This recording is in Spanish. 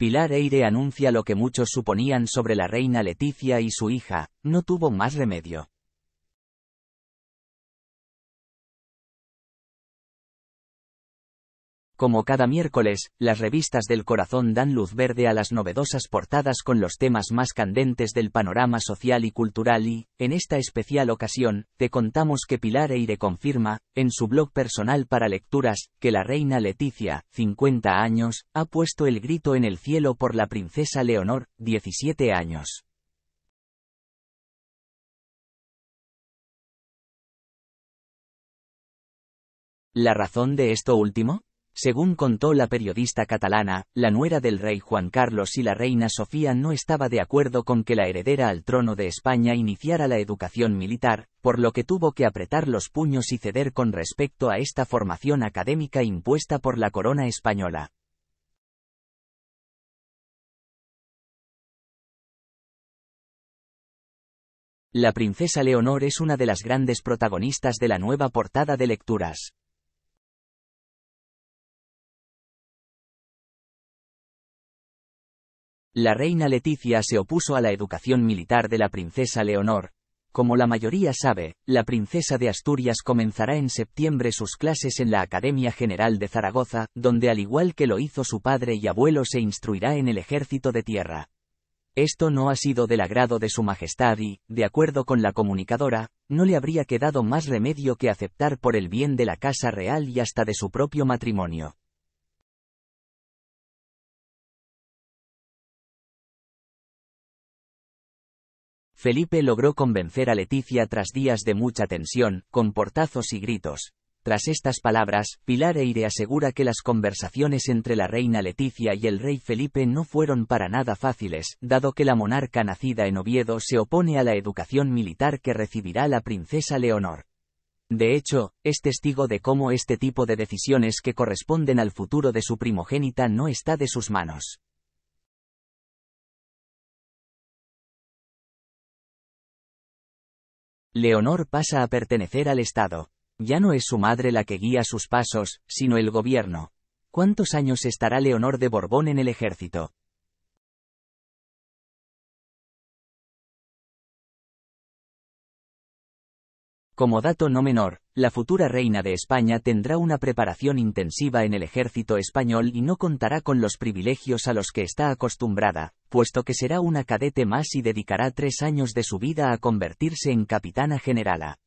Pilar Eire anuncia lo que muchos suponían sobre la reina Leticia y su hija, no tuvo más remedio. Como cada miércoles, las revistas del corazón dan luz verde a las novedosas portadas con los temas más candentes del panorama social y cultural y, en esta especial ocasión, te contamos que Pilar Eire confirma, en su blog personal para lecturas, que la reina Leticia, 50 años, ha puesto el grito en el cielo por la princesa Leonor, 17 años. ¿La razón de esto último? Según contó la periodista catalana, la nuera del rey Juan Carlos y la reina Sofía no estaba de acuerdo con que la heredera al trono de España iniciara la educación militar, por lo que tuvo que apretar los puños y ceder con respecto a esta formación académica impuesta por la corona española. La princesa Leonor es una de las grandes protagonistas de la nueva portada de lecturas. La reina Leticia se opuso a la educación militar de la princesa Leonor. Como la mayoría sabe, la princesa de Asturias comenzará en septiembre sus clases en la Academia General de Zaragoza, donde al igual que lo hizo su padre y abuelo se instruirá en el ejército de tierra. Esto no ha sido del agrado de su Majestad y, de acuerdo con la comunicadora, no le habría quedado más remedio que aceptar por el bien de la Casa Real y hasta de su propio matrimonio. Felipe logró convencer a Leticia tras días de mucha tensión, con portazos y gritos. Tras estas palabras, Pilar Eire asegura que las conversaciones entre la reina Leticia y el rey Felipe no fueron para nada fáciles, dado que la monarca nacida en Oviedo se opone a la educación militar que recibirá la princesa Leonor. De hecho, es testigo de cómo este tipo de decisiones que corresponden al futuro de su primogénita no está de sus manos. Leonor pasa a pertenecer al Estado. Ya no es su madre la que guía sus pasos, sino el gobierno. ¿Cuántos años estará Leonor de Borbón en el ejército? Como dato no menor, la futura reina de España tendrá una preparación intensiva en el ejército español y no contará con los privilegios a los que está acostumbrada, puesto que será una cadete más y dedicará tres años de su vida a convertirse en capitana generala.